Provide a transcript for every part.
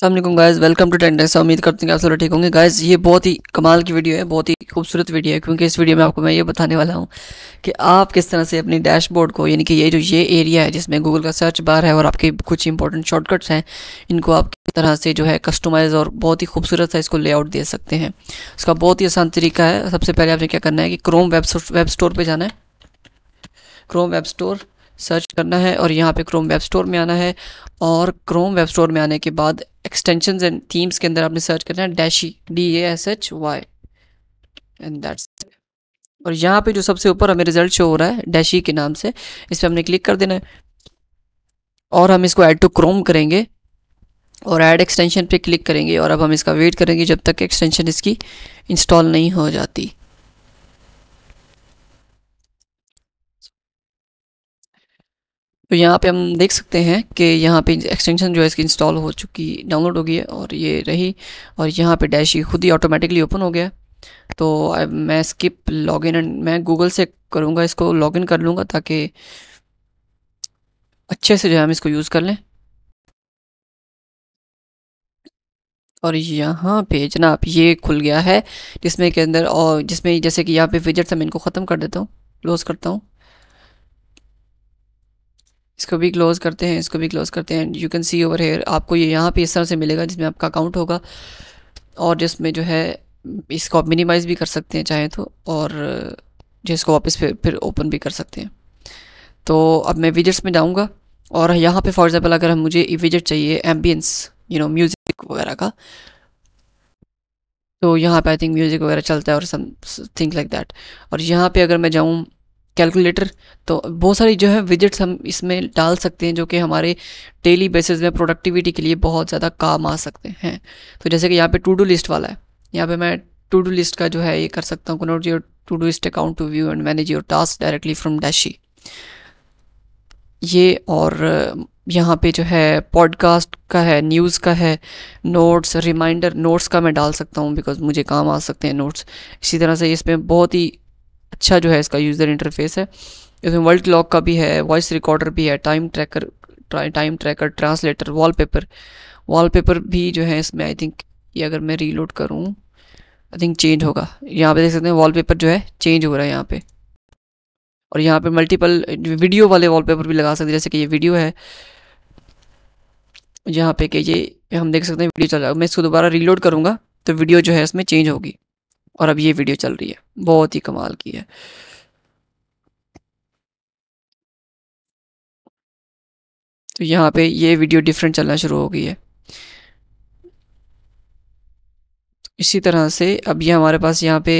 Aslam guys welcome to टेंडेंस उम्मीद करते हैं कि आप सब ठीक होंगे गाइज़ ये बहुत ही कमाल की वीडियो है बहुत ही खूबसूरत वीडियो है क्योंकि इस वीडियो में आपको मैं ये बताने वाला हूँ कि आप किस तरह से अपनी डैशबोर्ड को यानी कि ये जो ये एरिया है जिसमें गूगल का सर्च बार है और आपके कुछ इंपॉर्टेंट शॉर्टकट्स हैं इनको आप किस तरह से जो है कस्टमाइज़ और बहुत ही खूबसूरत सा इसको लेआउट दे सकते हैं उसका बहुत ही आसान तरीका है सबसे पहले आपने क्या करना है कि क्रोम वेब वेब स्टोर पर जाना है क्रोम वेब स्टोर सर्च करना है और यहाँ पे क्रोम वेब स्टोर में आना है और क्रोम वेब स्टोर में आने के बाद एक्सटेंशन एंड थीम्स के अंदर आपने सर्च करना है Dashy D A S H Y and that's और यहाँ पे जो सबसे ऊपर हमें रिजल्ट शो हो रहा है डैशी e के नाम से इस पर हमने क्लिक कर देना है और हम इसको ऐड टू क्रोम करेंगे और ऐड एक्सटेंशन पे क्लिक करेंगे और अब हम इसका वेट करेंगे जब तक एक्सटेंशन इसकी इंस्टॉल नहीं हो जाती तो यहाँ पे हम देख सकते हैं कि यहाँ पे एक्सटेंशन जो है इसकी इंस्टॉल हो चुकी डाउनलोड हो गई है और ये रही और यहाँ पे डैश ही खुद ही ऑटोमेटिकली ओपन हो गया तो मैं स्किप लॉग इन एंड मैं गूगल से करूँगा इसको लॉग इन कर लूँगा ताकि अच्छे से जो है हम इसको यूज़ कर लें और यहाँ पे जनाब ये खुल गया है जिसमें के अंदर और जिसमें जैसे कि यहाँ पे विजट्स हम इनको ख़त्म कर देता हूँ क्लोज़ करता हूँ इसको भी क्लोज़ करते हैं इसको भी क्लोज़ करते हैं you can see over here आपको ये यहाँ पे इस तरह से मिलेगा जिसमें आपका अकाउंट होगा और जिसमें जो है इसको आप मिनिमाइज़ भी कर सकते हैं चाहें तो और जो इसको वापस फिर फिर ओपन भी कर सकते हैं तो अब मैं विजिट्स में जाऊँगा और यहाँ पे फॉर एग्ज़ाम्पल अगर हम मुझे विजिट चाहिए एम्बियंस यू नो म्यूज़िक वगैरह का तो यहाँ पे आई थिंक म्यूज़िक वगैरह चलता है और सम थिंग लाइक दैट और यहाँ पे अगर मैं जाऊँ कैलकुलेटर तो बहुत सारी जो है विजिट्स हम इसमें डाल सकते हैं जो कि हमारे डेली बेसिस में प्रोडक्टिविटी के लिए बहुत ज़्यादा काम आ सकते हैं तो जैसे कि यहाँ पे टू डू लिस्ट वाला है यहाँ पे मैं टू डू लिस्ट का जो है ये कर सकता हूँ connect your to do list account to view and manage your task directly from Dashy ये और यहाँ पे जो है पॉडकास्ट का है न्यूज़ का है नोट्स रिमाइंडर नोट्स का मैं डाल सकता हूँ बिकॉज मुझे काम आ सकते हैं नोट्स इसी तरह से इसमें बहुत ही अच्छा जो है इसका यूज़र इंटरफेस है इसमें वर्ल्ड क्लॉक का भी है वॉइस रिकॉर्डर भी है time tracker time tracker translator wallpaper wallpaper भी जो है इसमें आई थिंक ये अगर मैं रीलोड करूँ आई थिंक चेंज होगा यहाँ पे देख सकते हैं वॉलपेपर जो है चेंज हो रहा है यहाँ पे और यहाँ पे मल्टीपल वीडियो वाले वॉलपेपर भी लगा सकते हैं जैसे कि ये वीडियो है यहाँ पे कि ये हम देख सकते हैं वीडियो चला मैं इसको दोबारा रीलोड करूँगा तो वीडियो जो है इसमें चेंज होगी और अब ये वीडियो चल रही है बहुत ही कमाल की है तो यहाँ पे ये वीडियो डिफरेंट चलना शुरू हो गई है इसी तरह से अब ये हमारे पास यहाँ पे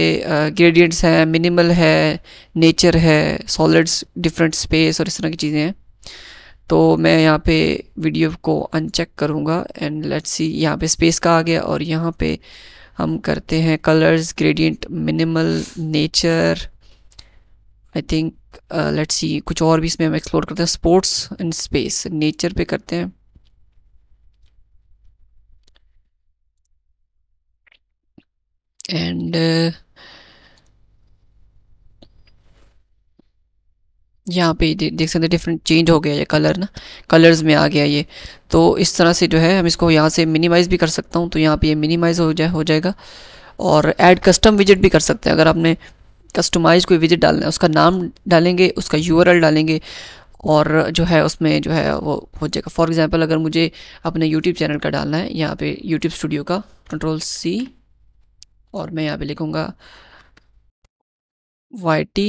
ग्रेडियंट्स हैं मिनिमल है नेचर है सॉलिड्स डिफरेंट स्पेस और इस तरह की चीज़ें हैं तो मैं यहाँ पे वीडियो को अनचेक करूँगा एंड लेट्स सी यहाँ पे स्पेस का आ गया और यहाँ पे हम करते हैं colours gradient minimal nature I think let's see कुछ और भी इसमें हम एक्सप्लोर करते हैं स्पोर्ट्स एंड स्पेस नेचर पे करते हैं एंड uh, यहाँ पे देख सकते हैं डिफरेंट चेंज हो गया ये कलर ना कलर्स में आ गया ये तो इस तरह से जो है हम इसको यहाँ से मिनिमाइज़ भी कर सकता हूँ तो यहाँ पे ये मिनिमाइज़ हो जाए हो जाएगा और ऐड कस्टम विजिट भी कर सकते हैं अगर आपने कस्टमाइज कोई विजिट डालना है उसका नाम डालेंगे उसका यू डालेंगे और जो है उसमें जो है वो हो जाएगा फॉर एग्ज़ाम्पल अगर मुझे अपने यूट्यूब चैनल का डालना है यहाँ पे यूट्यूब स्टूडियो का कंट्रोल सी और मैं यहाँ पर लिखूँगा Y T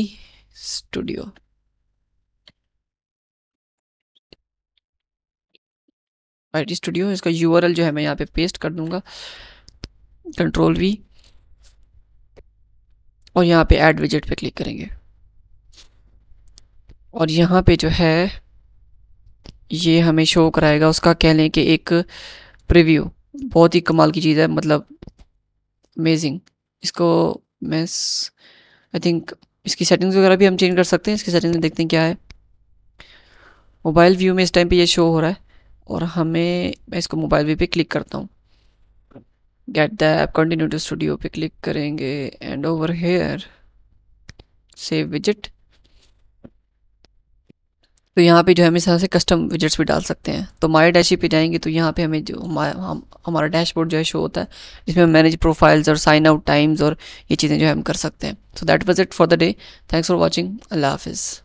studio I T studio इसका यू जो है मैं यहाँ पे पेस्ट कर दूंगा कंट्रोल वी और यहाँ पे ऐड विजिट पे क्लिक करेंगे और यहाँ पे जो है ये हमें शो कराएगा उसका कह लें कि एक प्रीव्यू बहुत ही कमाल की चीज़ है मतलब अमेजिंग इसको मैं आई थिंक इसकी सेटिंग्स वगैरह भी हम चेंज कर सकते हैं इसकी सेटिंग्स देखते हैं क्या है मोबाइल व्यू में इस टाइम पे ये शो हो रहा है और हमें मैं इसको मोबाइल वे पे क्लिक करता हूँ get the app continue to studio पे क्लिक करेंगे and over here save visit तो यहाँ पे जो है हम इस तरह से कस्टम विजिट्स भी डाल सकते हैं तो हमारे डैशी पे जाएंगे तो यहाँ पे हमें जो हम, हमारा डैशबोर्ड जो है शो होता है जिसमें मैनेज प्रोफाइल्स और साइन आउट टाइम्स और ये चीज़ें जो है हम कर सकते हैं so that was it for the day thanks for watching अल्लाह हाफिज़